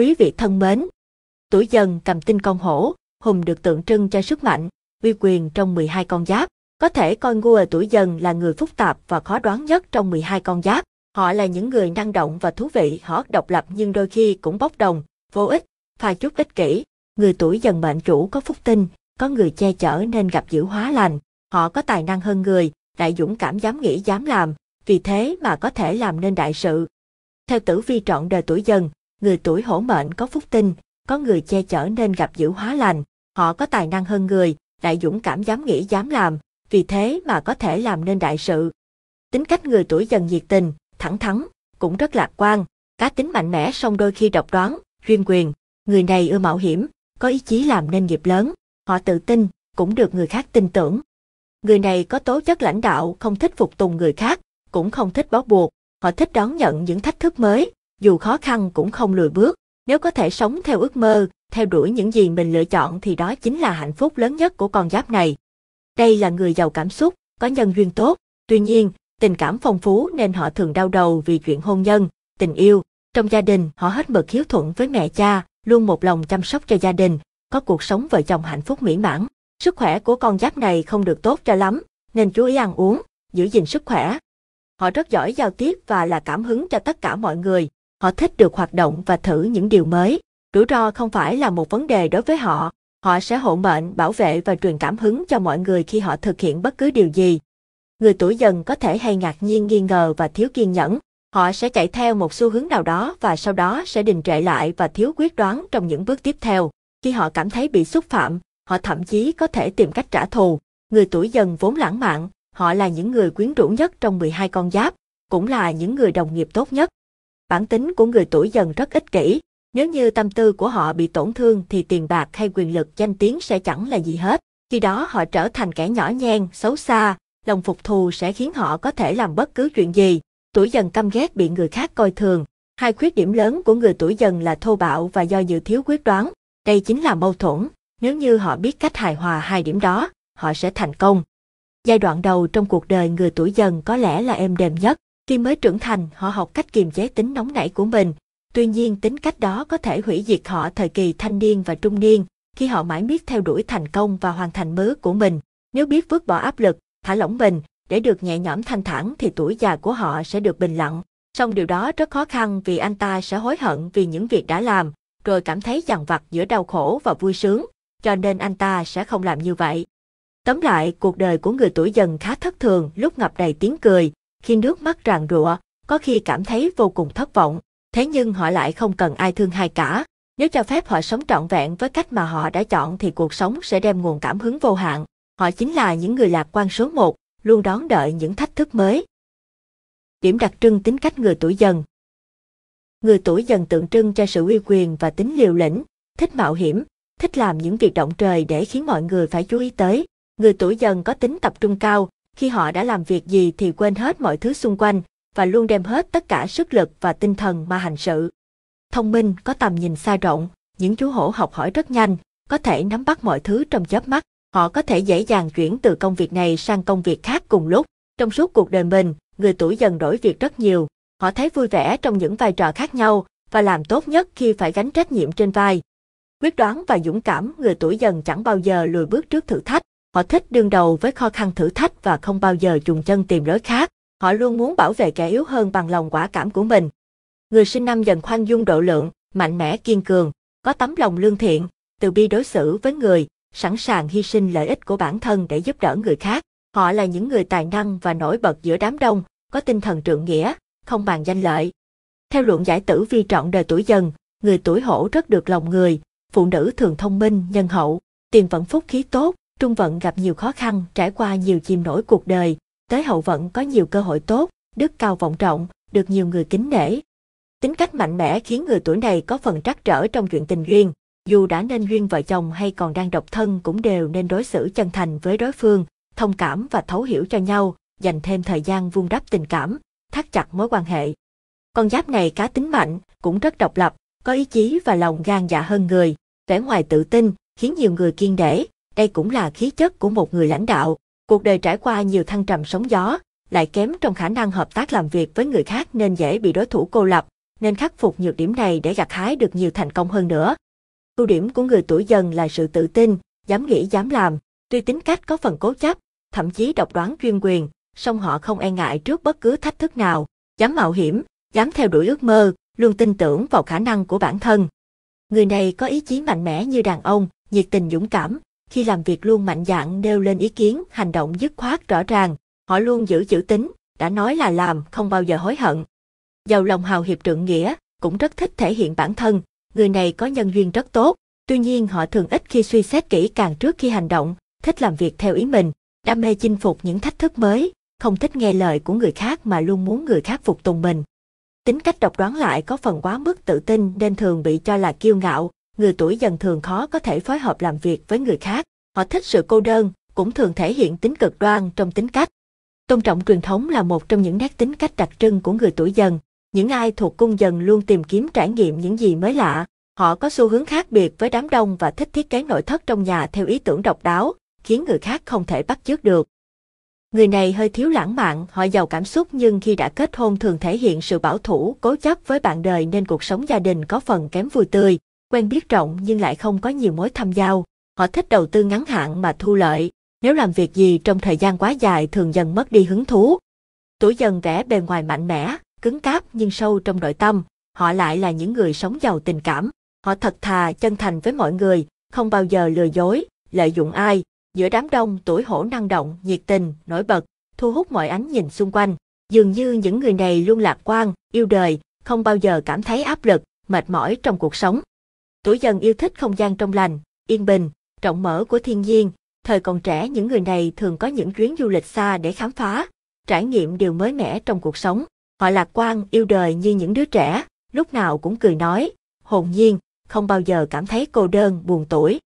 Quý vị thân mến, tuổi dần cầm tinh con hổ, hùng được tượng trưng cho sức mạnh, uy quyền trong 12 con giáp. Có thể coi ngua tuổi dần là người phức tạp và khó đoán nhất trong 12 con giáp. Họ là những người năng động và thú vị, họ độc lập nhưng đôi khi cũng bốc đồng, vô ích, pha chút ích kỷ. Người tuổi dần mệnh chủ có phúc tinh, có người che chở nên gặp dữ hóa lành. Họ có tài năng hơn người, đại dũng cảm dám nghĩ dám làm, vì thế mà có thể làm nên đại sự. Theo tử vi trọn đời tuổi dần, người tuổi hổ mệnh có phúc tinh, có người che chở nên gặp dữ hóa lành, họ có tài năng hơn người, lại dũng cảm dám nghĩ dám làm, vì thế mà có thể làm nên đại sự. Tính cách người tuổi dần nhiệt tình, thẳng thắn, cũng rất lạc quan, cá tính mạnh mẽ song đôi khi độc đoán, chuyên quyền, người này ưa mạo hiểm, có ý chí làm nên nghiệp lớn, họ tự tin, cũng được người khác tin tưởng. Người này có tố chất lãnh đạo, không thích phục tùng người khác, cũng không thích bó buộc, họ thích đón nhận những thách thức mới, dù khó khăn cũng không lùi bước. Nếu có thể sống theo ước mơ, theo đuổi những gì mình lựa chọn thì đó chính là hạnh phúc lớn nhất của con giáp này. Đây là người giàu cảm xúc, có nhân duyên tốt, tuy nhiên, tình cảm phong phú nên họ thường đau đầu vì chuyện hôn nhân, tình yêu. Trong gia đình, họ hết mực hiếu thuận với mẹ cha, luôn một lòng chăm sóc cho gia đình, có cuộc sống vợ chồng hạnh phúc mỹ mãn. Sức khỏe của con giáp này không được tốt cho lắm, nên chú ý ăn uống, giữ gìn sức khỏe. Họ rất giỏi giao tiếp và là cảm hứng cho tất cả mọi người, Họ thích được hoạt động và thử những điều mới. Rủi ro không phải là một vấn đề đối với họ. Họ sẽ hộ mệnh, bảo vệ và truyền cảm hứng cho mọi người khi họ thực hiện bất cứ điều gì. Người tuổi dần có thể hay ngạc nhiên nghi ngờ và thiếu kiên nhẫn. Họ sẽ chạy theo một xu hướng nào đó và sau đó sẽ đình trệ lại và thiếu quyết đoán trong những bước tiếp theo. Khi họ cảm thấy bị xúc phạm, họ thậm chí có thể tìm cách trả thù. Người tuổi dần vốn lãng mạn, họ là những người quyến rũ nhất trong 12 con giáp, cũng là những người đồng nghiệp tốt nhất bản tính của người tuổi dần rất ích kỷ, nếu như tâm tư của họ bị tổn thương thì tiền bạc hay quyền lực danh tiếng sẽ chẳng là gì hết. Khi đó họ trở thành kẻ nhỏ nhen, xấu xa, lòng phục thù sẽ khiến họ có thể làm bất cứ chuyện gì. Tuổi dần căm ghét bị người khác coi thường. Hai khuyết điểm lớn của người tuổi dần là thô bạo và do dự thiếu quyết đoán. Đây chính là mâu thuẫn. Nếu như họ biết cách hài hòa hai điểm đó, họ sẽ thành công. Giai đoạn đầu trong cuộc đời người tuổi dần có lẽ là êm đềm nhất. Khi mới trưởng thành, họ học cách kiềm chế tính nóng nảy của mình. Tuy nhiên, tính cách đó có thể hủy diệt họ thời kỳ thanh niên và trung niên, khi họ mãi miết theo đuổi thành công và hoàn thành mớ của mình. Nếu biết vứt bỏ áp lực, thả lỏng mình, để được nhẹ nhõm thanh thản thì tuổi già của họ sẽ được bình lặng. Song điều đó rất khó khăn vì anh ta sẽ hối hận vì những việc đã làm, rồi cảm thấy dằn vặt giữa đau khổ và vui sướng, cho nên anh ta sẽ không làm như vậy. Tóm lại, cuộc đời của người tuổi dần khá thất thường, lúc ngập đầy tiếng cười, khi nước mắt ràn rụa, có khi cảm thấy vô cùng thất vọng, thế nhưng họ lại không cần ai thương hại cả. Nếu cho phép họ sống trọn vẹn với cách mà họ đã chọn thì cuộc sống sẽ đem nguồn cảm hứng vô hạn. Họ chính là những người lạc quan số một, luôn đón đợi những thách thức mới. Điểm đặc trưng tính cách người tuổi dần Người tuổi dần tượng trưng cho sự uy quyền và tính liều lĩnh, thích mạo hiểm, thích làm những việc động trời để khiến mọi người phải chú ý tới. Người tuổi dần có tính tập trung cao, khi họ đã làm việc gì thì quên hết mọi thứ xung quanh và luôn đem hết tất cả sức lực và tinh thần mà hành sự. Thông minh có tầm nhìn xa rộng, những chú hổ học hỏi rất nhanh, có thể nắm bắt mọi thứ trong chớp mắt, họ có thể dễ dàng chuyển từ công việc này sang công việc khác cùng lúc. Trong suốt cuộc đời mình, người tuổi dần đổi việc rất nhiều, họ thấy vui vẻ trong những vai trò khác nhau và làm tốt nhất khi phải gánh trách nhiệm trên vai. Quyết đoán và dũng cảm, người tuổi dần chẳng bao giờ lùi bước trước thử thách, Họ thích đương đầu với khó khăn thử thách và không bao giờ chùn chân tìm lối khác. Họ luôn muốn bảo vệ kẻ yếu hơn bằng lòng quả cảm của mình. Người sinh năm dần khoan dung độ lượng, mạnh mẽ kiên cường, có tấm lòng lương thiện, từ bi đối xử với người, sẵn sàng hy sinh lợi ích của bản thân để giúp đỡ người khác. Họ là những người tài năng và nổi bật giữa đám đông, có tinh thần trượng nghĩa, không bàn danh lợi. Theo luận giải tử vi trọn đời tuổi dần, người tuổi hổ rất được lòng người, phụ nữ thường thông minh, nhân hậu, tiền vận phúc khí tốt, trung vận gặp nhiều khó khăn, trải qua nhiều chìm nổi cuộc đời, tới hậu vận có nhiều cơ hội tốt, đức cao vọng trọng, được nhiều người kính nể. Tính cách mạnh mẽ khiến người tuổi này có phần trắc trở trong chuyện tình duyên, dù đã nên duyên vợ chồng hay còn đang độc thân cũng đều nên đối xử chân thành với đối phương, thông cảm và thấu hiểu cho nhau, dành thêm thời gian vun đắp tình cảm, thắt chặt mối quan hệ. Con giáp này cá tính mạnh, cũng rất độc lập, có ý chí và lòng gan dạ hơn người, vẻ ngoài tự tin, khiến nhiều người kiên để, đây cũng là khí chất của một người lãnh đạo, cuộc đời trải qua nhiều thăng trầm sóng gió, lại kém trong khả năng hợp tác làm việc với người khác nên dễ bị đối thủ cô lập, nên khắc phục nhược điểm này để gặt hái được nhiều thành công hơn nữa. Ưu điểm của người tuổi dần là sự tự tin, dám nghĩ dám làm, tuy tính cách có phần cố chấp, thậm chí độc đoán chuyên quyền, song họ không e ngại trước bất cứ thách thức nào, dám mạo hiểm, dám theo đuổi ước mơ, luôn tin tưởng vào khả năng của bản thân. Người này có ý chí mạnh mẽ như đàn ông, nhiệt tình dũng cảm, khi làm việc luôn mạnh dạn nêu lên ý kiến, hành động dứt khoát rõ ràng, họ luôn giữ chữ tính, đã nói là làm, không bao giờ hối hận. Giàu lòng hào hiệp trượng nghĩa, cũng rất thích thể hiện bản thân, người này có nhân duyên rất tốt, tuy nhiên họ thường ít khi suy xét kỹ càng trước khi hành động, thích làm việc theo ý mình, đam mê chinh phục những thách thức mới, không thích nghe lời của người khác mà luôn muốn người khác phục tùng mình. Tính cách độc đoán lại có phần quá mức tự tin nên thường bị cho là kiêu ngạo, người tuổi dần thường khó có thể phối hợp làm việc với người khác, họ thích sự cô đơn, cũng thường thể hiện tính cực đoan trong tính cách. Tôn trọng truyền thống là một trong những nét tính cách đặc trưng của người tuổi dần. Những ai thuộc cung dần luôn tìm kiếm trải nghiệm những gì mới lạ. Họ có xu hướng khác biệt với đám đông và thích thiết kế nội thất trong nhà theo ý tưởng độc đáo, khiến người khác không thể bắt chước được. Người này hơi thiếu lãng mạn, họ giàu cảm xúc nhưng khi đã kết hôn thường thể hiện sự bảo thủ, cố chấp với bạn đời nên cuộc sống gia đình có phần kém vui tươi quen biết rộng nhưng lại không có nhiều mối thăm giao. Họ thích đầu tư ngắn hạn mà thu lợi, nếu làm việc gì trong thời gian quá dài thường dần mất đi hứng thú. Tuổi dần vẻ bề ngoài mạnh mẽ, cứng cáp nhưng sâu trong nội tâm, họ lại là những người sống giàu tình cảm. Họ thật thà, chân thành với mọi người, không bao giờ lừa dối, lợi dụng ai. Giữa đám đông tuổi hổ năng động, nhiệt tình, nổi bật, thu hút mọi ánh nhìn xung quanh. Dường như những người này luôn lạc quan, yêu đời, không bao giờ cảm thấy áp lực, mệt mỏi trong cuộc sống. Tuổi dần yêu thích không gian trong lành, yên bình, rộng mở của thiên nhiên. Thời còn trẻ những người này thường có những chuyến du lịch xa để khám phá, trải nghiệm điều mới mẻ trong cuộc sống. Họ lạc quan, yêu đời như những đứa trẻ, lúc nào cũng cười nói, hồn nhiên, không bao giờ cảm thấy cô đơn, buồn tuổi.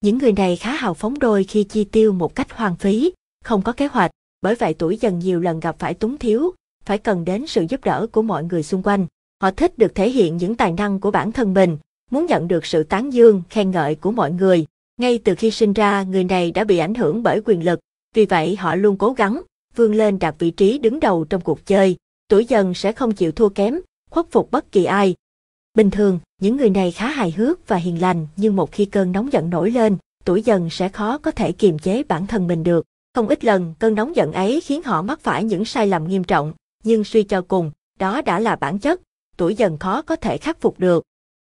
Những người này khá hào phóng đôi khi chi tiêu một cách hoang phí, không có kế hoạch, bởi vậy tuổi dần nhiều lần gặp phải túng thiếu, phải cần đến sự giúp đỡ của mọi người xung quanh. Họ thích được thể hiện những tài năng của bản thân mình, muốn nhận được sự tán dương, khen ngợi của mọi người. Ngay từ khi sinh ra, người này đã bị ảnh hưởng bởi quyền lực, vì vậy họ luôn cố gắng, vươn lên đạt vị trí đứng đầu trong cuộc chơi. Tuổi dần sẽ không chịu thua kém, khuất phục bất kỳ ai. Bình thường, những người này khá hài hước và hiền lành, nhưng một khi cơn nóng giận nổi lên, tuổi dần sẽ khó có thể kiềm chế bản thân mình được. Không ít lần, cơn nóng giận ấy khiến họ mắc phải những sai lầm nghiêm trọng, nhưng suy cho cùng, đó đã là bản chất, tuổi dần khó có thể khắc phục được.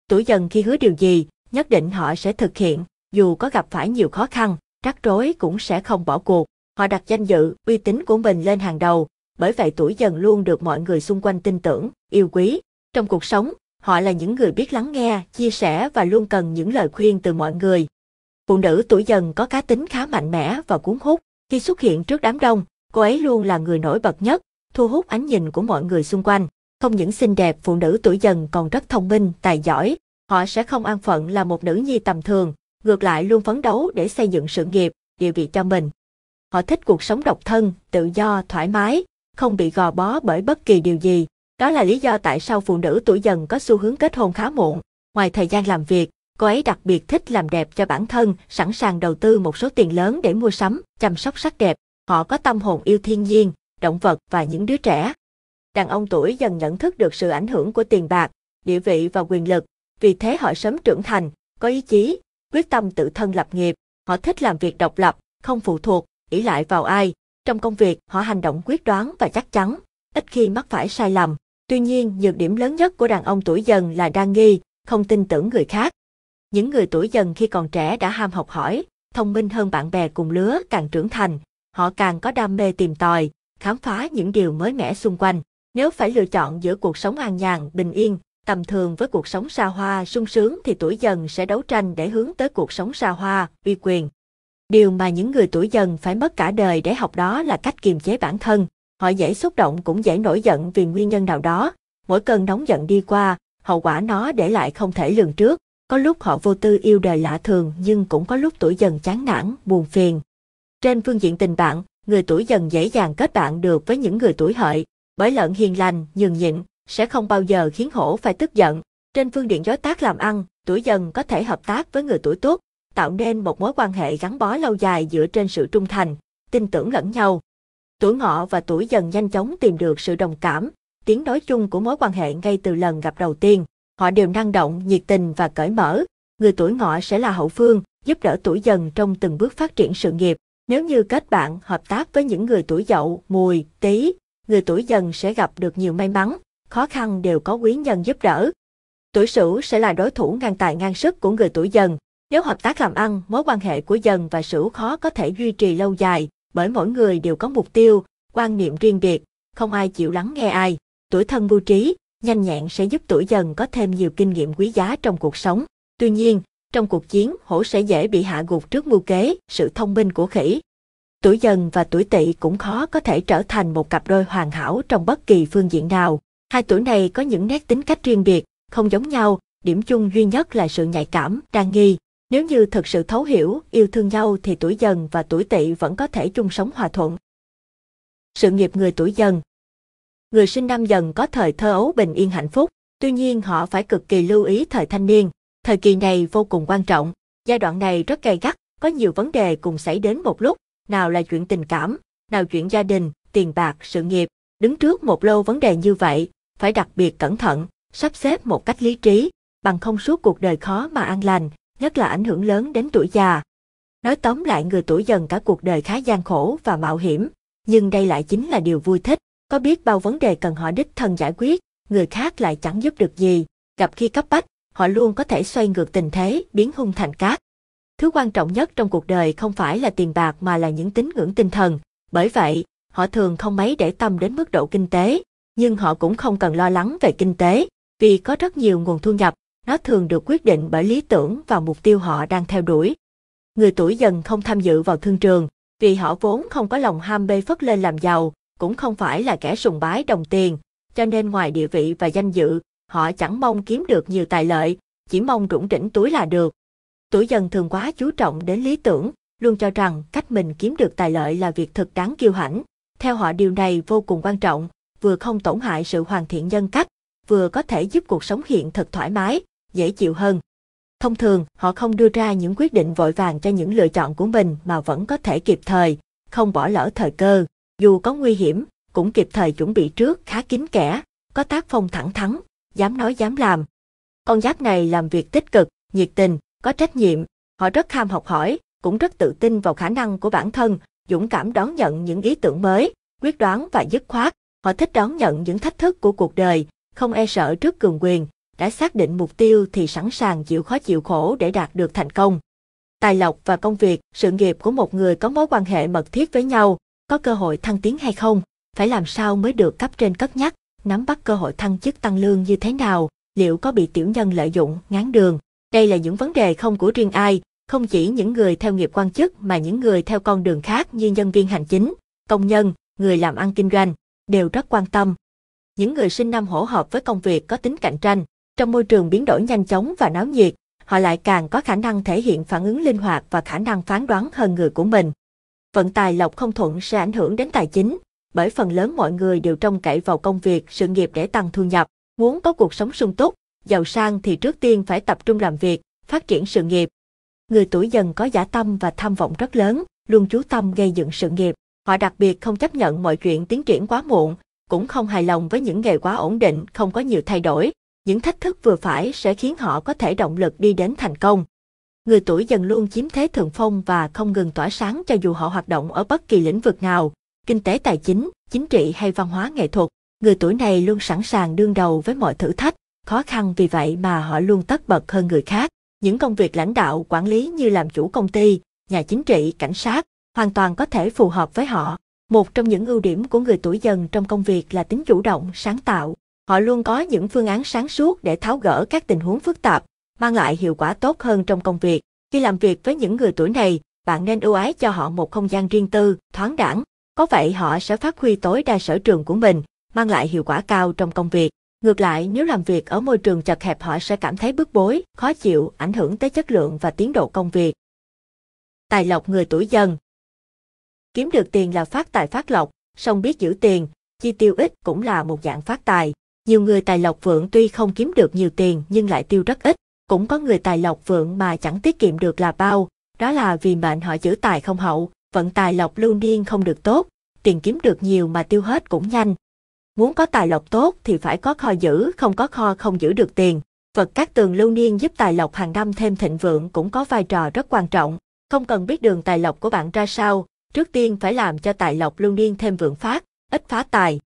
Tuổi dần khi hứa điều gì, nhất định họ sẽ thực hiện, dù có gặp phải nhiều khó khăn, rắc rối cũng sẽ không bỏ cuộc. Họ đặt danh dự, uy tín của mình lên hàng đầu, bởi vậy tuổi dần luôn được mọi người xung quanh tin tưởng, yêu quý. Trong cuộc sống, họ là những người biết lắng nghe, chia sẻ và luôn cần những lời khuyên từ mọi người. Phụ nữ tuổi dần có cá tính khá mạnh mẽ và cuốn hút. Khi xuất hiện trước đám đông, cô ấy luôn là người nổi bật nhất, thu hút ánh nhìn của mọi người xung quanh không những xinh đẹp phụ nữ tuổi dần còn rất thông minh, tài giỏi. Họ sẽ không an phận là một nữ nhi tầm thường, ngược lại luôn phấn đấu để xây dựng sự nghiệp, địa vị cho mình. Họ thích cuộc sống độc thân, tự do, thoải mái, không bị gò bó bởi bất kỳ điều gì. Đó là lý do tại sao phụ nữ tuổi dần có xu hướng kết hôn khá muộn. Ngoài thời gian làm việc, cô ấy đặc biệt thích làm đẹp cho bản thân, sẵn sàng đầu tư một số tiền lớn để mua sắm, chăm sóc sắc đẹp. Họ có tâm hồn yêu thiên nhiên, động vật và những đứa trẻ đàn ông tuổi dần nhận thức được sự ảnh hưởng của tiền bạc, địa vị và quyền lực, vì thế họ sớm trưởng thành, có ý chí, quyết tâm tự thân lập nghiệp, họ thích làm việc độc lập, không phụ thuộc, ỷ lại vào ai. Trong công việc, họ hành động quyết đoán và chắc chắn, ít khi mắc phải sai lầm. Tuy nhiên, nhược điểm lớn nhất của đàn ông tuổi dần là đa nghi, không tin tưởng người khác. Những người tuổi dần khi còn trẻ đã ham học hỏi, thông minh hơn bạn bè cùng lứa càng trưởng thành, họ càng có đam mê tìm tòi, khám phá những điều mới mẻ xung quanh. Nếu phải lựa chọn giữa cuộc sống an nhàn, bình yên, tầm thường với cuộc sống xa hoa, sung sướng thì tuổi dần sẽ đấu tranh để hướng tới cuộc sống xa hoa, uy quyền. Điều mà những người tuổi dần phải mất cả đời để học đó là cách kiềm chế bản thân. Họ dễ xúc động cũng dễ nổi giận vì nguyên nhân nào đó. Mỗi cơn nóng giận đi qua, hậu quả nó để lại không thể lường trước. Có lúc họ vô tư yêu đời lạ thường nhưng cũng có lúc tuổi dần chán nản, buồn phiền. Trên phương diện tình bạn, người tuổi dần dễ dàng kết bạn được với những người tuổi hợi, bởi lợn hiền lành, nhường nhịn, sẽ không bao giờ khiến hổ phải tức giận. Trên phương diện đối tác làm ăn, tuổi dần có thể hợp tác với người tuổi tốt, tạo nên một mối quan hệ gắn bó lâu dài dựa trên sự trung thành, tin tưởng lẫn nhau. Tuổi ngọ và tuổi dần nhanh chóng tìm được sự đồng cảm, tiếng nói chung của mối quan hệ ngay từ lần gặp đầu tiên. Họ đều năng động, nhiệt tình và cởi mở. Người tuổi ngọ sẽ là hậu phương, giúp đỡ tuổi dần trong từng bước phát triển sự nghiệp. Nếu như kết bạn, hợp tác với những người tuổi dậu, mùi, tý người tuổi dần sẽ gặp được nhiều may mắn, khó khăn đều có quý nhân giúp đỡ. Tuổi sửu sẽ là đối thủ ngang tài ngang sức của người tuổi dần. Nếu hợp tác làm ăn, mối quan hệ của dần và sửu khó có thể duy trì lâu dài, bởi mỗi người đều có mục tiêu, quan niệm riêng biệt, không ai chịu lắng nghe ai. Tuổi thân mưu trí, nhanh nhẹn sẽ giúp tuổi dần có thêm nhiều kinh nghiệm quý giá trong cuộc sống. Tuy nhiên, trong cuộc chiến, hổ sẽ dễ bị hạ gục trước mưu kế, sự thông minh của khỉ, Tuổi dần và tuổi tỵ cũng khó có thể trở thành một cặp đôi hoàn hảo trong bất kỳ phương diện nào. Hai tuổi này có những nét tính cách riêng biệt, không giống nhau, điểm chung duy nhất là sự nhạy cảm, đa nghi. Nếu như thật sự thấu hiểu, yêu thương nhau thì tuổi dần và tuổi tỵ vẫn có thể chung sống hòa thuận. Sự nghiệp người tuổi dần Người sinh năm dần có thời thơ ấu bình yên hạnh phúc, tuy nhiên họ phải cực kỳ lưu ý thời thanh niên. Thời kỳ này vô cùng quan trọng, giai đoạn này rất gay gắt, có nhiều vấn đề cùng xảy đến một lúc, nào là chuyện tình cảm, nào chuyện gia đình, tiền bạc, sự nghiệp. Đứng trước một lô vấn đề như vậy, phải đặc biệt cẩn thận, sắp xếp một cách lý trí, bằng không suốt cuộc đời khó mà an lành, nhất là ảnh hưởng lớn đến tuổi già. Nói tóm lại người tuổi dần cả cuộc đời khá gian khổ và mạo hiểm, nhưng đây lại chính là điều vui thích, có biết bao vấn đề cần họ đích thân giải quyết, người khác lại chẳng giúp được gì, gặp khi cấp bách, họ luôn có thể xoay ngược tình thế, biến hung thành cát. Thứ quan trọng nhất trong cuộc đời không phải là tiền bạc mà là những tín ngưỡng tinh thần. Bởi vậy, họ thường không mấy để tâm đến mức độ kinh tế, nhưng họ cũng không cần lo lắng về kinh tế, vì có rất nhiều nguồn thu nhập, nó thường được quyết định bởi lý tưởng và mục tiêu họ đang theo đuổi. Người tuổi dần không tham dự vào thương trường, vì họ vốn không có lòng ham bê phất lên làm giàu, cũng không phải là kẻ sùng bái đồng tiền, cho nên ngoài địa vị và danh dự, họ chẳng mong kiếm được nhiều tài lợi, chỉ mong rủng rỉnh túi là được. Tuổi dần thường quá chú trọng đến lý tưởng, luôn cho rằng cách mình kiếm được tài lợi là việc thật đáng kiêu hãnh. Theo họ điều này vô cùng quan trọng, vừa không tổn hại sự hoàn thiện nhân cách, vừa có thể giúp cuộc sống hiện thật thoải mái, dễ chịu hơn. Thông thường, họ không đưa ra những quyết định vội vàng cho những lựa chọn của mình mà vẫn có thể kịp thời, không bỏ lỡ thời cơ. Dù có nguy hiểm, cũng kịp thời chuẩn bị trước khá kín kẽ, có tác phong thẳng thắn, dám nói dám làm. Con giáp này làm việc tích cực, nhiệt tình, có trách nhiệm, họ rất ham học hỏi, cũng rất tự tin vào khả năng của bản thân, dũng cảm đón nhận những ý tưởng mới, quyết đoán và dứt khoát. Họ thích đón nhận những thách thức của cuộc đời, không e sợ trước cường quyền, đã xác định mục tiêu thì sẵn sàng chịu khó chịu khổ để đạt được thành công. Tài lộc và công việc, sự nghiệp của một người có mối quan hệ mật thiết với nhau, có cơ hội thăng tiến hay không, phải làm sao mới được cấp trên cất nhắc, nắm bắt cơ hội thăng chức tăng lương như thế nào, liệu có bị tiểu nhân lợi dụng, ngán đường, đây là những vấn đề không của riêng ai, không chỉ những người theo nghiệp quan chức mà những người theo con đường khác như nhân viên hành chính, công nhân, người làm ăn kinh doanh, đều rất quan tâm. Những người sinh năm hỗ hợp với công việc có tính cạnh tranh, trong môi trường biến đổi nhanh chóng và náo nhiệt, họ lại càng có khả năng thể hiện phản ứng linh hoạt và khả năng phán đoán hơn người của mình. Vận tài lộc không thuận sẽ ảnh hưởng đến tài chính, bởi phần lớn mọi người đều trông cậy vào công việc, sự nghiệp để tăng thu nhập, muốn có cuộc sống sung túc, giàu sang thì trước tiên phải tập trung làm việc, phát triển sự nghiệp. Người tuổi dần có giả tâm và tham vọng rất lớn, luôn chú tâm gây dựng sự nghiệp. Họ đặc biệt không chấp nhận mọi chuyện tiến triển quá muộn, cũng không hài lòng với những nghề quá ổn định, không có nhiều thay đổi. Những thách thức vừa phải sẽ khiến họ có thể động lực đi đến thành công. Người tuổi dần luôn chiếm thế thượng phong và không ngừng tỏa sáng cho dù họ hoạt động ở bất kỳ lĩnh vực nào, kinh tế tài chính, chính trị hay văn hóa nghệ thuật. Người tuổi này luôn sẵn sàng đương đầu với mọi thử thách, khó khăn vì vậy mà họ luôn tất bật hơn người khác. Những công việc lãnh đạo, quản lý như làm chủ công ty, nhà chính trị, cảnh sát, hoàn toàn có thể phù hợp với họ. Một trong những ưu điểm của người tuổi dần trong công việc là tính chủ động, sáng tạo. Họ luôn có những phương án sáng suốt để tháo gỡ các tình huống phức tạp, mang lại hiệu quả tốt hơn trong công việc. Khi làm việc với những người tuổi này, bạn nên ưu ái cho họ một không gian riêng tư, thoáng đẳng. Có vậy họ sẽ phát huy tối đa sở trường của mình, mang lại hiệu quả cao trong công việc. Ngược lại, nếu làm việc ở môi trường chật hẹp họ sẽ cảm thấy bức bối, khó chịu, ảnh hưởng tới chất lượng và tiến độ công việc. Tài lộc người tuổi dần Kiếm được tiền là phát tài phát lộc, song biết giữ tiền, chi tiêu ít cũng là một dạng phát tài. Nhiều người tài lộc vượng tuy không kiếm được nhiều tiền nhưng lại tiêu rất ít, cũng có người tài lộc vượng mà chẳng tiết kiệm được là bao, đó là vì mệnh họ giữ tài không hậu, vận tài lộc lưu niên không được tốt, tiền kiếm được nhiều mà tiêu hết cũng nhanh, Muốn có tài lộc tốt thì phải có kho giữ, không có kho không giữ được tiền. Vật các tường lưu niên giúp tài lộc hàng năm thêm thịnh vượng cũng có vai trò rất quan trọng. Không cần biết đường tài lộc của bạn ra sao, trước tiên phải làm cho tài lộc lưu niên thêm vượng phát, ít phá tài.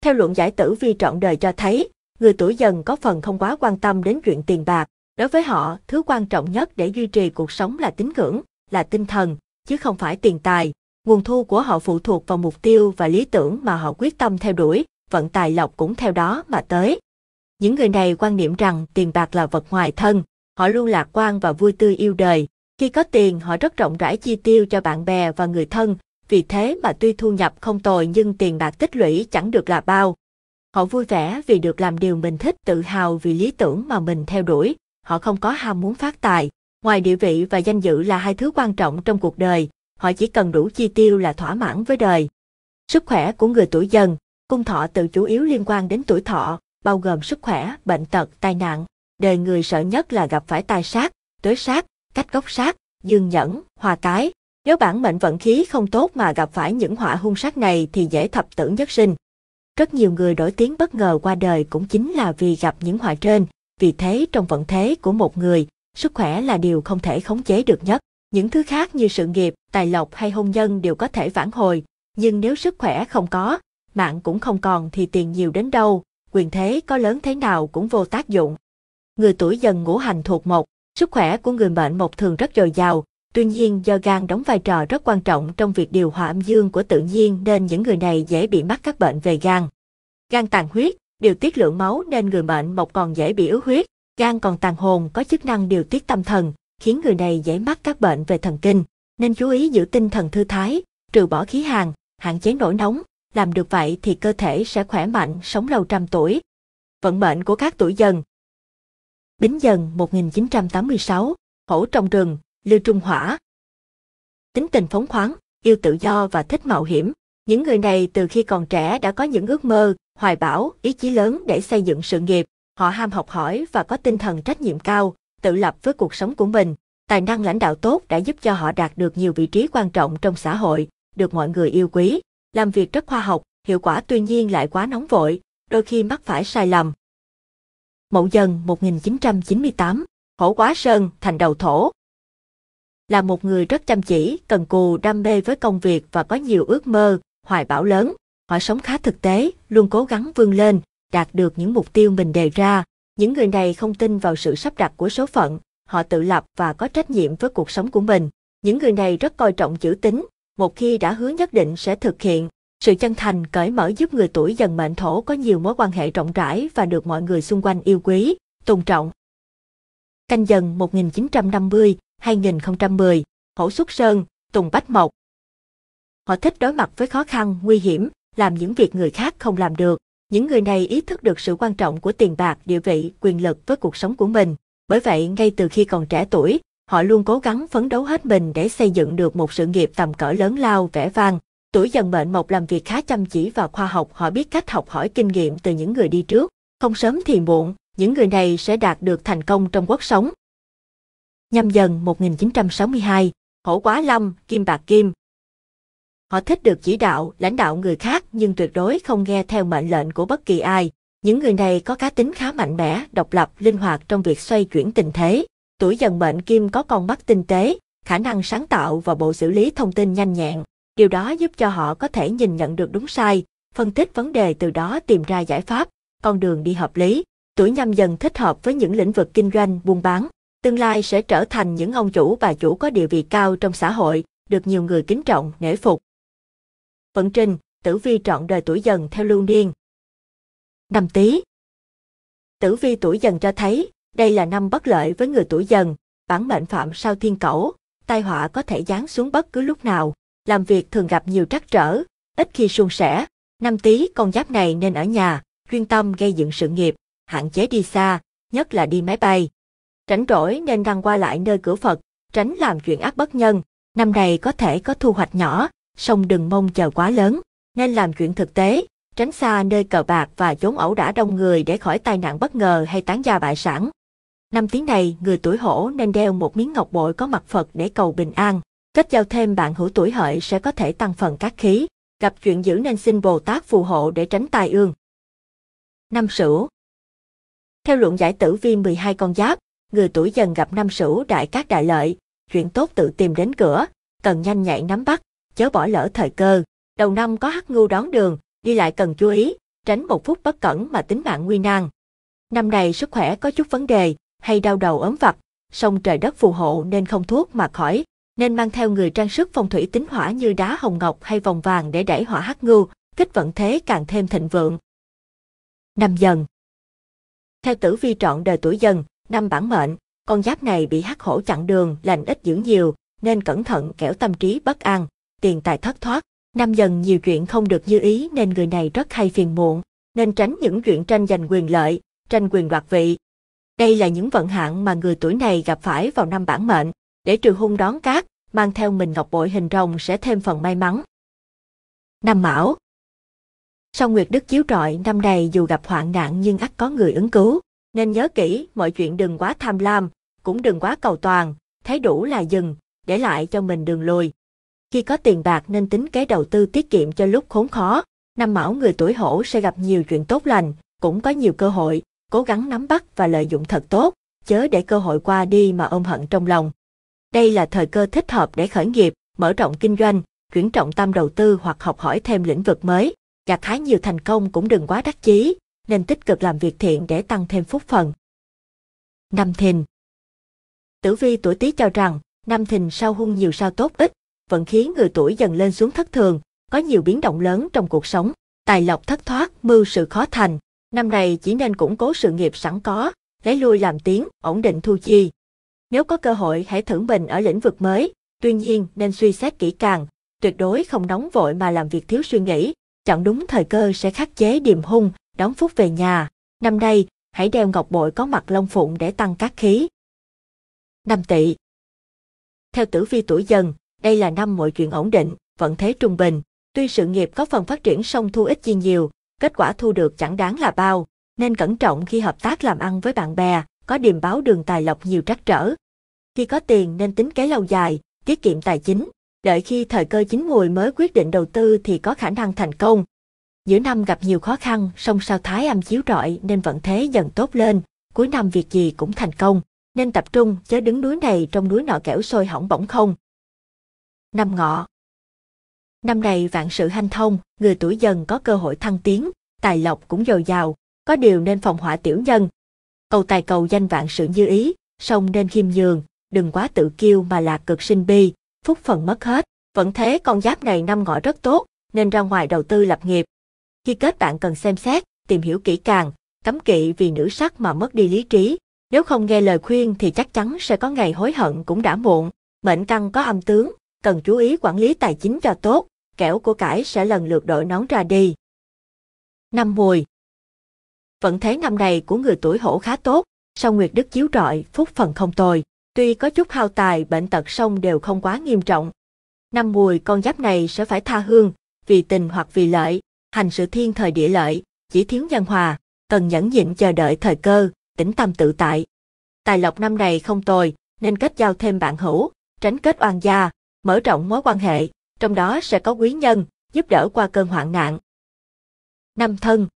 Theo luận giải tử vi trọn đời cho thấy, người tuổi dần có phần không quá quan tâm đến chuyện tiền bạc. Đối với họ, thứ quan trọng nhất để duy trì cuộc sống là tín ngưỡng, là tinh thần, chứ không phải tiền tài. Nguồn thu của họ phụ thuộc vào mục tiêu và lý tưởng mà họ quyết tâm theo đuổi vận tài lộc cũng theo đó mà tới. Những người này quan niệm rằng tiền bạc là vật ngoài thân, họ luôn lạc quan và vui tươi yêu đời. Khi có tiền họ rất rộng rãi chi tiêu cho bạn bè và người thân, vì thế mà tuy thu nhập không tồi nhưng tiền bạc tích lũy chẳng được là bao. Họ vui vẻ vì được làm điều mình thích, tự hào vì lý tưởng mà mình theo đuổi, họ không có ham muốn phát tài. Ngoài địa vị và danh dự là hai thứ quan trọng trong cuộc đời, họ chỉ cần đủ chi tiêu là thỏa mãn với đời. Sức khỏe của người tuổi dần Cung thọ tự chủ yếu liên quan đến tuổi thọ, bao gồm sức khỏe, bệnh tật, tai nạn. Đời người sợ nhất là gặp phải tai sát, tuế sát, cách gốc sát, dương nhẫn, hòa cái. Nếu bản mệnh vận khí không tốt mà gặp phải những họa hung sát này thì dễ thập tử nhất sinh. Rất nhiều người nổi tiếng bất ngờ qua đời cũng chính là vì gặp những họa trên, vì thế trong vận thế của một người, sức khỏe là điều không thể khống chế được nhất. Những thứ khác như sự nghiệp, tài lộc hay hôn nhân đều có thể vãn hồi, nhưng nếu sức khỏe không có, mạng cũng không còn thì tiền nhiều đến đâu, quyền thế có lớn thế nào cũng vô tác dụng. Người tuổi dần ngũ hành thuộc một, sức khỏe của người mệnh một thường rất dồi dào, tuy nhiên do gan đóng vai trò rất quan trọng trong việc điều hòa âm dương của tự nhiên nên những người này dễ bị mắc các bệnh về gan. Gan tàn huyết, điều tiết lượng máu nên người mệnh mộc còn dễ bị ứ huyết, gan còn tàn hồn có chức năng điều tiết tâm thần, khiến người này dễ mắc các bệnh về thần kinh, nên chú ý giữ tinh thần thư thái, trừ bỏ khí hàn, hạn chế nổi nóng, làm được vậy thì cơ thể sẽ khỏe mạnh, sống lâu trăm tuổi. Vận mệnh của các tuổi dần Bính dần 1986, hổ trong rừng, lưu trung hỏa. Tính tình phóng khoáng, yêu tự do và thích mạo hiểm. Những người này từ khi còn trẻ đã có những ước mơ, hoài bão, ý chí lớn để xây dựng sự nghiệp. Họ ham học hỏi và có tinh thần trách nhiệm cao, tự lập với cuộc sống của mình. Tài năng lãnh đạo tốt đã giúp cho họ đạt được nhiều vị trí quan trọng trong xã hội, được mọi người yêu quý làm việc rất khoa học, hiệu quả tuy nhiên lại quá nóng vội, đôi khi mắc phải sai lầm. Mậu Dần 1998, Hổ Quá Sơn, thành đầu thổ. Là một người rất chăm chỉ, cần cù, đam mê với công việc và có nhiều ước mơ, hoài bão lớn. Họ sống khá thực tế, luôn cố gắng vươn lên, đạt được những mục tiêu mình đề ra. Những người này không tin vào sự sắp đặt của số phận, họ tự lập và có trách nhiệm với cuộc sống của mình. Những người này rất coi trọng chữ tính, một khi đã hứa nhất định sẽ thực hiện. Sự chân thành cởi mở giúp người tuổi dần mệnh thổ có nhiều mối quan hệ rộng rãi và được mọi người xung quanh yêu quý, tôn trọng. Canh dần 1950-2010, Hổ Xuất Sơn, Tùng Bách Mộc. Họ thích đối mặt với khó khăn, nguy hiểm, làm những việc người khác không làm được. Những người này ý thức được sự quan trọng của tiền bạc, địa vị, quyền lực với cuộc sống của mình. Bởi vậy, ngay từ khi còn trẻ tuổi, họ luôn cố gắng phấn đấu hết mình để xây dựng được một sự nghiệp tầm cỡ lớn lao vẻ vang. Tuổi dần mệnh mộc làm việc khá chăm chỉ và khoa học, họ biết cách học hỏi kinh nghiệm từ những người đi trước. Không sớm thì muộn, những người này sẽ đạt được thành công trong quốc sống. Nhâm dần 1962, hổ quá lâm, kim bạc kim. Họ thích được chỉ đạo, lãnh đạo người khác nhưng tuyệt đối không nghe theo mệnh lệnh của bất kỳ ai. Những người này có cá tính khá mạnh mẽ, độc lập, linh hoạt trong việc xoay chuyển tình thế. Tuổi dần mệnh kim có con mắt tinh tế, khả năng sáng tạo và bộ xử lý thông tin nhanh nhẹn. Điều đó giúp cho họ có thể nhìn nhận được đúng sai, phân tích vấn đề từ đó tìm ra giải pháp, con đường đi hợp lý. Tuổi nhâm dần thích hợp với những lĩnh vực kinh doanh, buôn bán. Tương lai sẽ trở thành những ông chủ bà chủ có địa vị cao trong xã hội, được nhiều người kính trọng, nể phục. Vận trình, tử vi trọn đời tuổi dần theo lưu niên. Năm tí Tử vi tuổi dần cho thấy, đây là năm bất lợi với người tuổi dần, bản mệnh phạm sao thiên cẩu, tai họa có thể giáng xuống bất cứ lúc nào, làm việc thường gặp nhiều trắc trở, ít khi suôn sẻ. Năm tý con giáp này nên ở nhà, chuyên tâm gây dựng sự nghiệp, hạn chế đi xa, nhất là đi máy bay. Tránh rỗi nên đăng qua lại nơi cửa Phật, tránh làm chuyện ác bất nhân. Năm này có thể có thu hoạch nhỏ, song đừng mong chờ quá lớn, nên làm chuyện thực tế, tránh xa nơi cờ bạc và chốn ẩu đả đông người để khỏi tai nạn bất ngờ hay tán gia bại sản. Năm tiếng này, người tuổi hổ nên đeo một miếng ngọc bội có mặt Phật để cầu bình an. Kết giao thêm bạn hữu tuổi hợi sẽ có thể tăng phần các khí. Gặp chuyện dữ nên xin Bồ Tát phù hộ để tránh tai ương. Năm Sửu Theo luận giải tử viên 12 con giáp, người tuổi dần gặp năm Sửu đại các đại lợi, chuyện tốt tự tìm đến cửa, cần nhanh nhạy nắm bắt, chớ bỏ lỡ thời cơ. Đầu năm có hắc ngưu đón đường, đi lại cần chú ý, tránh một phút bất cẩn mà tính mạng nguy nan. Năm này sức khỏe có chút vấn đề, hay đau đầu ốm vặt, song trời đất phù hộ nên không thuốc mà khỏi, nên mang theo người trang sức phong thủy tính hỏa như đá hồng ngọc hay vòng vàng để đẩy hỏa hắc ngưu, kích vận thế càng thêm thịnh vượng. Năm dần Theo tử vi trọn đời tuổi dần, năm bản mệnh, con giáp này bị hắc hổ chặn đường, lành ít dữ nhiều, nên cẩn thận kẻo tâm trí bất an, tiền tài thất thoát. Năm dần nhiều chuyện không được như ý nên người này rất hay phiền muộn, nên tránh những chuyện tranh giành quyền lợi, tranh quyền đoạt vị, đây là những vận hạn mà người tuổi này gặp phải vào năm bản mệnh. Để trừ hung đón cát, mang theo mình ngọc bội hình rồng sẽ thêm phần may mắn. Năm Mão Sau Nguyệt Đức chiếu rọi năm này dù gặp hoạn nạn nhưng ắt có người ứng cứu. Nên nhớ kỹ, mọi chuyện đừng quá tham lam, cũng đừng quá cầu toàn, thấy đủ là dừng, để lại cho mình đường lùi. Khi có tiền bạc nên tính kế đầu tư tiết kiệm cho lúc khốn khó. Năm Mão người tuổi hổ sẽ gặp nhiều chuyện tốt lành, cũng có nhiều cơ hội, cố gắng nắm bắt và lợi dụng thật tốt, chớ để cơ hội qua đi mà ôm hận trong lòng. Đây là thời cơ thích hợp để khởi nghiệp, mở rộng kinh doanh, chuyển trọng tâm đầu tư hoặc học hỏi thêm lĩnh vực mới. Gặt hái nhiều thành công cũng đừng quá đắc chí, nên tích cực làm việc thiện để tăng thêm phúc phần. Năm thìn Tử vi tuổi Tý cho rằng, năm thìn sao hung nhiều sao tốt ít, vận khí người tuổi dần lên xuống thất thường, có nhiều biến động lớn trong cuộc sống, tài lộc thất thoát, mưu sự khó thành, Năm này chỉ nên củng cố sự nghiệp sẵn có, lấy lui làm tiếng, ổn định thu chi. Nếu có cơ hội hãy thử mình ở lĩnh vực mới, tuy nhiên nên suy xét kỹ càng, tuyệt đối không nóng vội mà làm việc thiếu suy nghĩ, chọn đúng thời cơ sẽ khắc chế điềm hung, đón phúc về nhà. Năm nay, hãy đeo ngọc bội có mặt long phụng để tăng các khí. Năm tỵ Theo tử vi tuổi dần, đây là năm mọi chuyện ổn định, vận thế trung bình. Tuy sự nghiệp có phần phát triển song thu ít chi nhiều, kết quả thu được chẳng đáng là bao, nên cẩn trọng khi hợp tác làm ăn với bạn bè, có điềm báo đường tài lộc nhiều trắc trở. Khi có tiền nên tính kế lâu dài, tiết kiệm tài chính, đợi khi thời cơ chính mùi mới quyết định đầu tư thì có khả năng thành công. Giữa năm gặp nhiều khó khăn, song sao thái âm chiếu rọi nên vận thế dần tốt lên, cuối năm việc gì cũng thành công, nên tập trung chớ đứng núi này trong núi nọ kẻo sôi hỏng bỗng không. Năm ngọ, Năm này vạn sự hanh thông, người tuổi dần có cơ hội thăng tiến, tài lộc cũng dồi dào, có điều nên phòng hỏa tiểu nhân. Cầu tài cầu danh vạn sự như ý, song nên khiêm nhường, đừng quá tự kiêu mà lạc cực sinh bi, phúc phần mất hết. Vẫn thế con giáp này năm ngọ rất tốt, nên ra ngoài đầu tư lập nghiệp. Khi kết bạn cần xem xét, tìm hiểu kỹ càng, cấm kỵ vì nữ sắc mà mất đi lý trí. Nếu không nghe lời khuyên thì chắc chắn sẽ có ngày hối hận cũng đã muộn. Mệnh căn có âm tướng, cần chú ý quản lý tài chính cho tốt, kẻo của cải sẽ lần lượt đội nón ra đi. Năm mùi Vận thế năm này của người tuổi hổ khá tốt, song Nguyệt Đức chiếu rọi, phúc phần không tồi. Tuy có chút hao tài, bệnh tật song đều không quá nghiêm trọng. Năm mùi con giáp này sẽ phải tha hương, vì tình hoặc vì lợi, hành sự thiên thời địa lợi, chỉ thiếu nhân hòa, cần nhẫn nhịn chờ đợi thời cơ, tĩnh tâm tự tại. Tài lộc năm này không tồi, nên kết giao thêm bạn hữu, tránh kết oan gia, mở rộng mối quan hệ, trong đó sẽ có quý nhân, giúp đỡ qua cơn hoạn nạn. Năm thân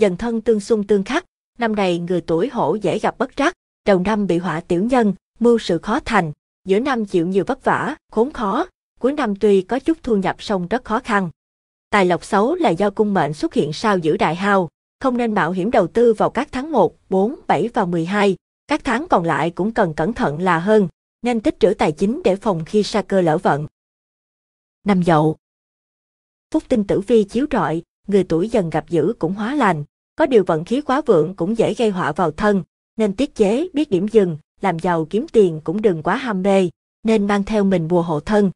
Dần thân tương xung tương khắc, năm này người tuổi hổ dễ gặp bất trắc, đầu năm bị họa tiểu nhân, mưu sự khó thành, giữa năm chịu nhiều vất vả, khốn khó, cuối năm tuy có chút thu nhập song rất khó khăn. Tài lộc xấu là do cung mệnh xuất hiện sao giữ đại hao không nên mạo hiểm đầu tư vào các tháng 1, 4, 7 và 12. Các tháng còn lại cũng cần cẩn thận là hơn, nên tích trữ tài chính để phòng khi sa cơ lỡ vận năm dậu. Phúc tinh tử vi chiếu rọi, người tuổi dần gặp dữ cũng hóa lành, có điều vận khí quá vượng cũng dễ gây họa vào thân, nên tiết chế biết điểm dừng, làm giàu kiếm tiền cũng đừng quá ham mê, nên mang theo mình bùa hộ thân.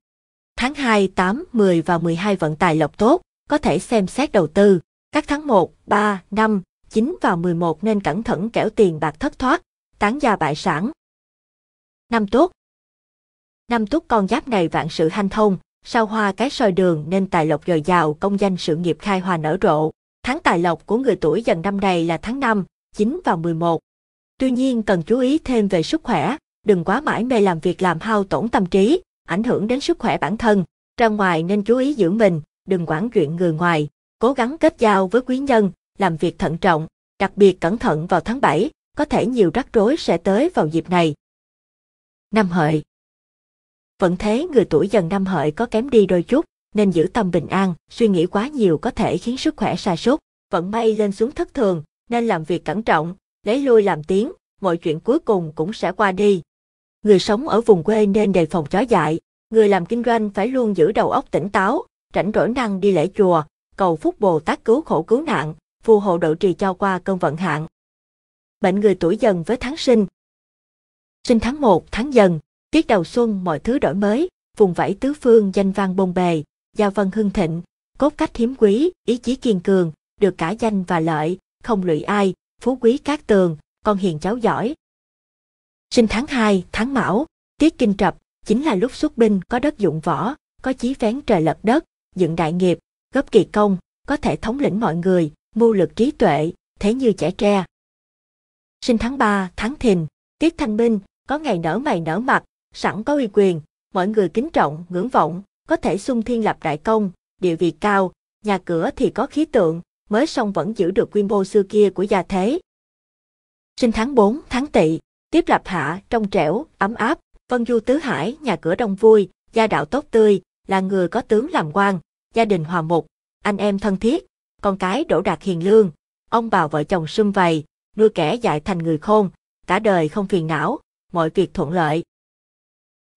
Tháng 2, 8, 10 và 12 vận tài lộc tốt, có thể xem xét đầu tư. Các tháng 1, 3, 5, 9 và 11 nên cẩn thận kẻo tiền bạc thất thoát, tán gia bại sản. Năm tốt Năm tốt con giáp này vạn sự hanh thông, sau hoa cái soi đường nên tài lộc dồi dào công danh sự nghiệp khai hòa nở rộ. Tháng tài lộc của người tuổi dần năm này là tháng 5, 9 và 11. Tuy nhiên cần chú ý thêm về sức khỏe, đừng quá mãi mê làm việc làm hao tổn tâm trí, ảnh hưởng đến sức khỏe bản thân. Ra ngoài nên chú ý giữ mình, đừng quản chuyện người ngoài, cố gắng kết giao với quý nhân, làm việc thận trọng, đặc biệt cẩn thận vào tháng 7, có thể nhiều rắc rối sẽ tới vào dịp này. Năm hợi vẫn thế người tuổi dần năm hợi có kém đi đôi chút, nên giữ tâm bình an, suy nghĩ quá nhiều có thể khiến sức khỏe sa sút. Vận may lên xuống thất thường, nên làm việc cẩn trọng, lấy lui làm tiếng, mọi chuyện cuối cùng cũng sẽ qua đi. Người sống ở vùng quê nên đề phòng chó dại, người làm kinh doanh phải luôn giữ đầu óc tỉnh táo, rảnh rỗi năng đi lễ chùa, cầu phúc Bồ Tát cứu khổ cứu nạn, phù hộ độ trì cho qua cơn vận hạn. Bệnh người tuổi dần với tháng sinh Sinh tháng 1, tháng dần, Tiết đầu xuân mọi thứ đổi mới, vùng vẫy tứ phương danh vang bông bề, giao vân hưng thịnh, cốt cách hiếm quý, ý chí kiên cường, được cả danh và lợi, không lụy ai, phú quý cát tường, con hiền cháu giỏi. Sinh tháng 2, tháng Mão, Tiết Kinh Trập, chính là lúc xuất binh có đất dụng võ, có chí vén trời lập đất, dựng đại nghiệp, gấp kỳ công, có thể thống lĩnh mọi người, mưu lực trí tuệ, thế như trẻ tre. Sinh tháng 3, tháng Thìn, Tiết Thanh Minh, có ngày nở mày nở mặt, sẵn có uy quyền, mọi người kính trọng, ngưỡng vọng, có thể xung thiên lập đại công, địa vị cao, nhà cửa thì có khí tượng, mới xong vẫn giữ được quy mô xưa kia của gia thế. Sinh tháng 4, tháng Tỵ, tiếp lập hạ, trong trẻo, ấm áp, vân du tứ hải, nhà cửa đông vui, gia đạo tốt tươi, là người có tướng làm quan, gia đình hòa mục, anh em thân thiết, con cái đổ đạt hiền lương, ông bà vợ chồng sum vầy, nuôi kẻ dạy thành người khôn, cả đời không phiền não, mọi việc thuận lợi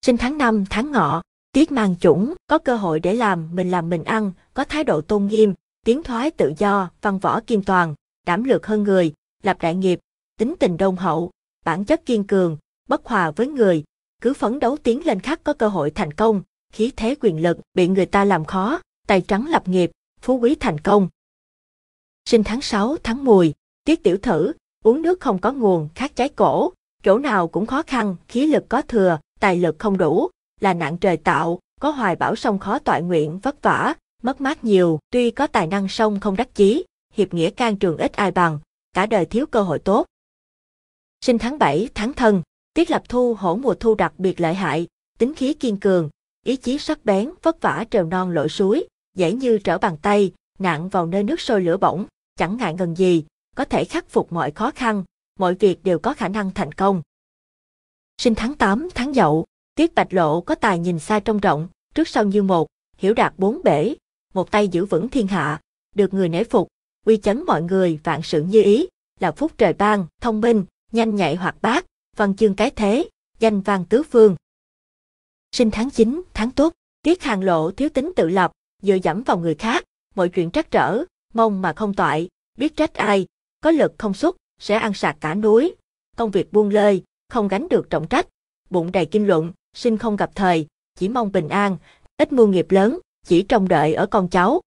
sinh tháng năm tháng ngọ, tiết mang chủng, có cơ hội để làm mình làm mình ăn, có thái độ tôn nghiêm, tiến thoái tự do, văn võ kim toàn, đảm lược hơn người, lập đại nghiệp, tính tình đông hậu, bản chất kiên cường, bất hòa với người, cứ phấn đấu tiến lên khắc có cơ hội thành công, khí thế quyền lực bị người ta làm khó, tài trắng lập nghiệp, phú quý thành công. Sinh tháng 6 tháng 10, tiết tiểu thử, uống nước không có nguồn, khát trái cổ, chỗ nào cũng khó khăn, khí lực có thừa, tài lực không đủ, là nạn trời tạo, có hoài bảo sông khó tọa nguyện vất vả, mất mát nhiều, tuy có tài năng sông không đắc chí, hiệp nghĩa can trường ít ai bằng, cả đời thiếu cơ hội tốt. Sinh tháng 7, tháng thân, tiết lập thu hổ mùa thu đặc biệt lợi hại, tính khí kiên cường, ý chí sắc bén, vất vả trèo non lội suối, dễ như trở bàn tay, nạn vào nơi nước sôi lửa bỏng, chẳng ngại ngần gì, có thể khắc phục mọi khó khăn, mọi việc đều có khả năng thành công. Sinh tháng 8, tháng dậu, Tiết Bạch Lộ có tài nhìn xa trông rộng, trước sau như một, hiểu đạt bốn bể, một tay giữ vững thiên hạ, được người nể phục, uy chấn mọi người vạn sự như ý, là phúc trời ban, thông minh, nhanh nhạy hoạt bát, văn chương cái thế, danh vang tứ phương. Sinh tháng 9, tháng tốt, Tiết Hàng Lộ thiếu tính tự lập, dựa dẫm vào người khác, mọi chuyện trắc trở, mong mà không toại, biết trách ai, có lực không xuất, sẽ ăn sạc cả núi. Công việc buông lơi, không gánh được trọng trách, bụng đầy kinh luận, sinh không gặp thời, chỉ mong bình an, ít mưu nghiệp lớn, chỉ trông đợi ở con cháu.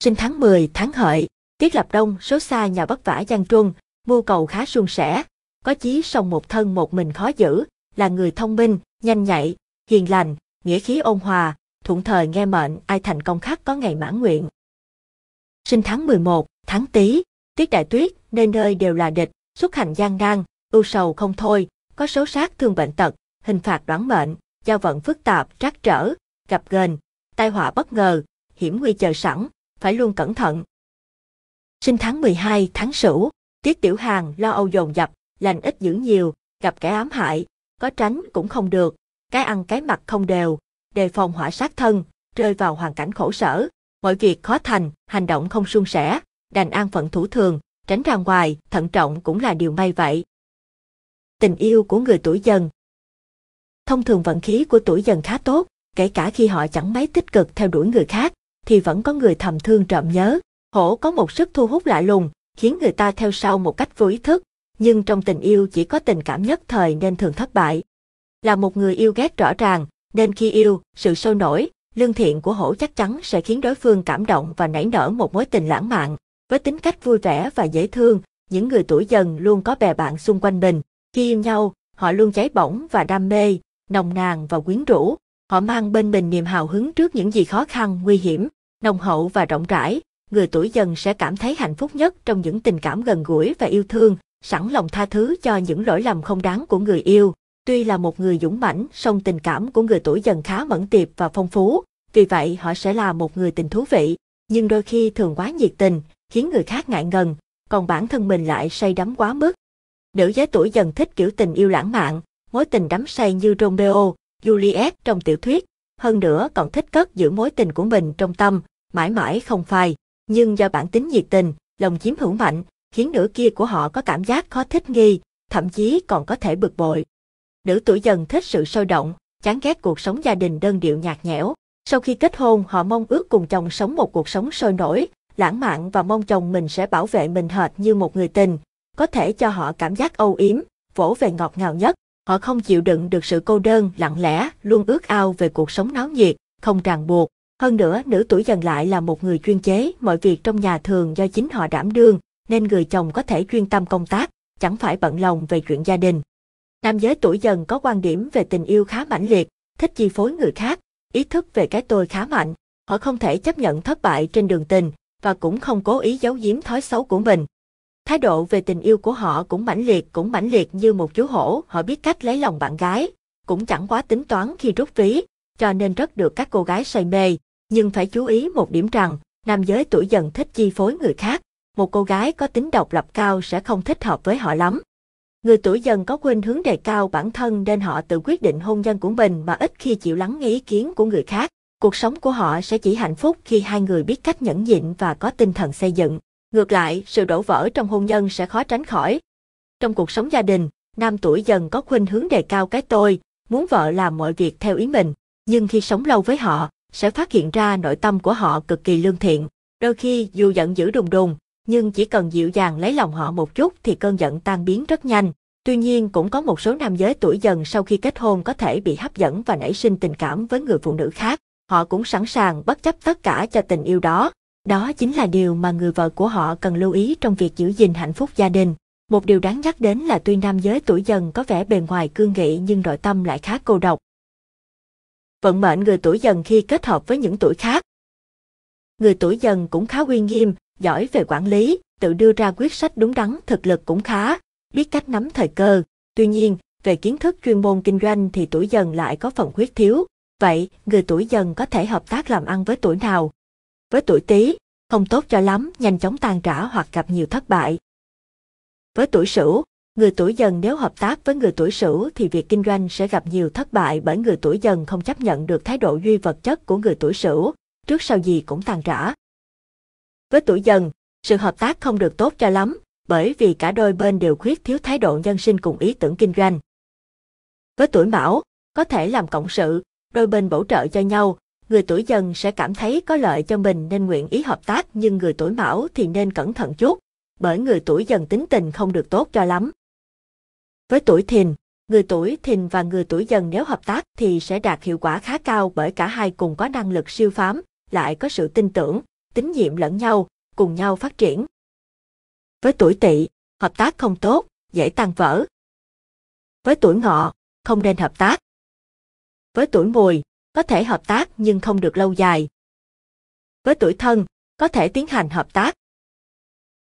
Sinh tháng 10 tháng hợi, Tiết Lập Đông số xa nhà vất vả gian Truân, mưu cầu khá suôn sẻ, có chí song một thân một mình khó giữ, là người thông minh, nhanh nhạy, hiền lành, nghĩa khí ôn hòa, thuận thời nghe mệnh ai thành công khác có ngày mãn nguyện. Sinh tháng 11, tháng Tý, Tiết Đại Tuyết, nơi nơi đều là địch, xuất hành gian nan, ưu sầu không thôi, có số sát thương bệnh tật, hình phạt đoán mệnh, giao vận phức tạp, trắc trở, gặp gền, tai họa bất ngờ, hiểm nguy chờ sẵn, phải luôn cẩn thận. Sinh tháng 12 tháng Sửu, Tiết Tiểu Hàng lo âu dồn dập, lành ít dữ nhiều, gặp kẻ ám hại, có tránh cũng không được, cái ăn cái mặt không đều, đề phòng hỏa sát thân, rơi vào hoàn cảnh khổ sở, mọi việc khó thành, hành động không suôn sẻ, đành an phận thủ thường, tránh ra ngoài, thận trọng cũng là điều may vậy tình yêu của người tuổi dần. Thông thường vận khí của tuổi dần khá tốt, kể cả khi họ chẳng mấy tích cực theo đuổi người khác, thì vẫn có người thầm thương trộm nhớ. Hổ có một sức thu hút lạ lùng, khiến người ta theo sau một cách vô ý thức, nhưng trong tình yêu chỉ có tình cảm nhất thời nên thường thất bại. Là một người yêu ghét rõ ràng, nên khi yêu, sự sôi nổi, lương thiện của hổ chắc chắn sẽ khiến đối phương cảm động và nảy nở một mối tình lãng mạn. Với tính cách vui vẻ và dễ thương, những người tuổi dần luôn có bè bạn xung quanh mình, khi yêu nhau, họ luôn cháy bỏng và đam mê, nồng nàn và quyến rũ. Họ mang bên mình niềm hào hứng trước những gì khó khăn, nguy hiểm, nồng hậu và rộng rãi. Người tuổi dần sẽ cảm thấy hạnh phúc nhất trong những tình cảm gần gũi và yêu thương, sẵn lòng tha thứ cho những lỗi lầm không đáng của người yêu. Tuy là một người dũng mãnh, song tình cảm của người tuổi dần khá mẫn tiệp và phong phú, vì vậy họ sẽ là một người tình thú vị, nhưng đôi khi thường quá nhiệt tình, khiến người khác ngại ngần, còn bản thân mình lại say đắm quá mức, Nữ giới tuổi dần thích kiểu tình yêu lãng mạn, mối tình đắm say như Romeo, Juliet trong tiểu thuyết, hơn nữa còn thích cất giữ mối tình của mình trong tâm, mãi mãi không phai. Nhưng do bản tính nhiệt tình, lòng chiếm hữu mạnh, khiến nửa kia của họ có cảm giác khó thích nghi, thậm chí còn có thể bực bội. Nữ tuổi dần thích sự sôi động, chán ghét cuộc sống gia đình đơn điệu nhạt nhẽo. Sau khi kết hôn họ mong ước cùng chồng sống một cuộc sống sôi nổi, lãng mạn và mong chồng mình sẽ bảo vệ mình hệt như một người tình, có thể cho họ cảm giác âu yếm, vỗ về ngọt ngào nhất. Họ không chịu đựng được sự cô đơn, lặng lẽ, luôn ước ao về cuộc sống náo nhiệt, không ràng buộc. Hơn nữa, nữ tuổi dần lại là một người chuyên chế, mọi việc trong nhà thường do chính họ đảm đương, nên người chồng có thể chuyên tâm công tác, chẳng phải bận lòng về chuyện gia đình. Nam giới tuổi dần có quan điểm về tình yêu khá mãnh liệt, thích chi phối người khác, ý thức về cái tôi khá mạnh. Họ không thể chấp nhận thất bại trên đường tình và cũng không cố ý giấu giếm thói xấu của mình. Thái độ về tình yêu của họ cũng mãnh liệt cũng mãnh liệt như một chú hổ, họ biết cách lấy lòng bạn gái, cũng chẳng quá tính toán khi rút ví, cho nên rất được các cô gái say mê. Nhưng phải chú ý một điểm rằng, nam giới tuổi dần thích chi phối người khác, một cô gái có tính độc lập cao sẽ không thích hợp với họ lắm. Người tuổi dần có khuynh hướng đề cao bản thân nên họ tự quyết định hôn nhân của mình mà ít khi chịu lắng nghe ý kiến của người khác. Cuộc sống của họ sẽ chỉ hạnh phúc khi hai người biết cách nhẫn nhịn và có tinh thần xây dựng. Ngược lại, sự đổ vỡ trong hôn nhân sẽ khó tránh khỏi. Trong cuộc sống gia đình, nam tuổi dần có khuynh hướng đề cao cái tôi, muốn vợ làm mọi việc theo ý mình, nhưng khi sống lâu với họ, sẽ phát hiện ra nội tâm của họ cực kỳ lương thiện. Đôi khi dù giận dữ đùng đùng, nhưng chỉ cần dịu dàng lấy lòng họ một chút thì cơn giận tan biến rất nhanh. Tuy nhiên cũng có một số nam giới tuổi dần sau khi kết hôn có thể bị hấp dẫn và nảy sinh tình cảm với người phụ nữ khác. Họ cũng sẵn sàng bất chấp tất cả cho tình yêu đó, đó chính là điều mà người vợ của họ cần lưu ý trong việc giữ gìn hạnh phúc gia đình. Một điều đáng nhắc đến là tuy nam giới tuổi dần có vẻ bề ngoài cương nghị nhưng nội tâm lại khá cô độc. Vận mệnh người tuổi dần khi kết hợp với những tuổi khác. Người tuổi dần cũng khá uy nghiêm, giỏi về quản lý, tự đưa ra quyết sách đúng đắn, thực lực cũng khá, biết cách nắm thời cơ. Tuy nhiên, về kiến thức chuyên môn kinh doanh thì tuổi dần lại có phần khuyết thiếu. Vậy, người tuổi dần có thể hợp tác làm ăn với tuổi nào? Với tuổi Tý, không tốt cho lắm, nhanh chóng tan rã hoặc gặp nhiều thất bại. Với tuổi Sửu, người tuổi dần nếu hợp tác với người tuổi Sửu thì việc kinh doanh sẽ gặp nhiều thất bại bởi người tuổi dần không chấp nhận được thái độ duy vật chất của người tuổi Sửu, trước sau gì cũng tan rã. Với tuổi dần, sự hợp tác không được tốt cho lắm, bởi vì cả đôi bên đều khuyết thiếu thái độ nhân sinh cùng ý tưởng kinh doanh. Với tuổi Mão, có thể làm cộng sự, đôi bên bổ trợ cho nhau, người tuổi dần sẽ cảm thấy có lợi cho mình nên nguyện ý hợp tác nhưng người tuổi mão thì nên cẩn thận chút, bởi người tuổi dần tính tình không được tốt cho lắm. Với tuổi thìn, người tuổi thìn và người tuổi dần nếu hợp tác thì sẽ đạt hiệu quả khá cao bởi cả hai cùng có năng lực siêu phám, lại có sự tin tưởng, tín nhiệm lẫn nhau, cùng nhau phát triển. Với tuổi tỵ, hợp tác không tốt, dễ tan vỡ. Với tuổi ngọ, không nên hợp tác. Với tuổi mùi, có thể hợp tác nhưng không được lâu dài. Với tuổi thân, có thể tiến hành hợp tác.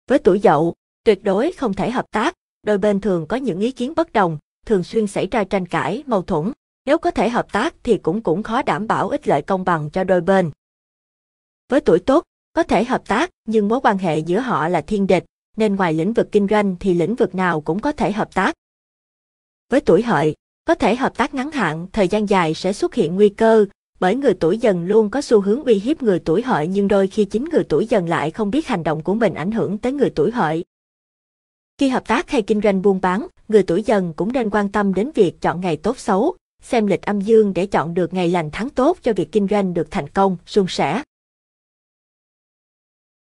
Với tuổi dậu, tuyệt đối không thể hợp tác, đôi bên thường có những ý kiến bất đồng, thường xuyên xảy ra tranh cãi, mâu thuẫn. Nếu có thể hợp tác thì cũng cũng khó đảm bảo ích lợi công bằng cho đôi bên. Với tuổi tốt, có thể hợp tác nhưng mối quan hệ giữa họ là thiên địch, nên ngoài lĩnh vực kinh doanh thì lĩnh vực nào cũng có thể hợp tác. Với tuổi hợi, có thể hợp tác ngắn hạn, thời gian dài sẽ xuất hiện nguy cơ, bởi người tuổi dần luôn có xu hướng uy hiếp người tuổi hợi nhưng đôi khi chính người tuổi dần lại không biết hành động của mình ảnh hưởng tới người tuổi hợi. Khi hợp tác hay kinh doanh buôn bán, người tuổi dần cũng nên quan tâm đến việc chọn ngày tốt xấu, xem lịch âm dương để chọn được ngày lành tháng tốt cho việc kinh doanh được thành công, suôn sẻ.